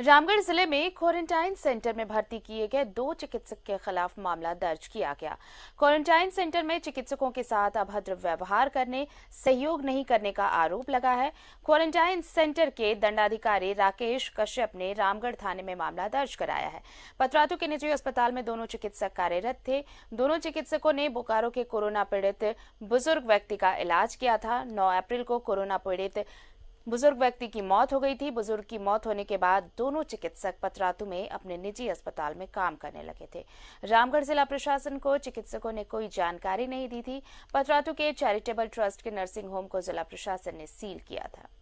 रामगढ़ जिले में quarantine centre में भर्ती किए गए दो चिकित्सक के खिलाफ मामला दर्ज किया गया क्वारंटाइन सेंटर में चिकित्सकों के साथ अभद्र व्यवहार करने सहयोग नहीं करने का आरोप लगा है क्वारंटाइन सेंटर के दंडाधिकारी राकेश कश्यप ने रामगढ़ थाने में मामला दर्ज कराया है पत्रातू के निजी अस्पताल में दोनों चिकित्सक कार्यरत थे दोनों चिकित्सकों ने बोकारो के कोरोना पीड़ित बुजुर्ग व्यक्ति का इलाज किया था नौ अप्रैल को कोरोना पीड़ित बुजुर्ग व्यक्ति की मौत हो गई थी बुजुर्ग की मौत होने के बाद दोनों चिकित्सक पतरातु में अपने निजी अस्पताल में काम करने लगे थे रामगढ़ जिला प्रशासन को चिकित्सकों ने कोई जानकारी नहीं दी थी पतरातु के चैरिटेबल ट्रस्ट के नर्सिंग होम को जिला प्रशासन ने सील किया था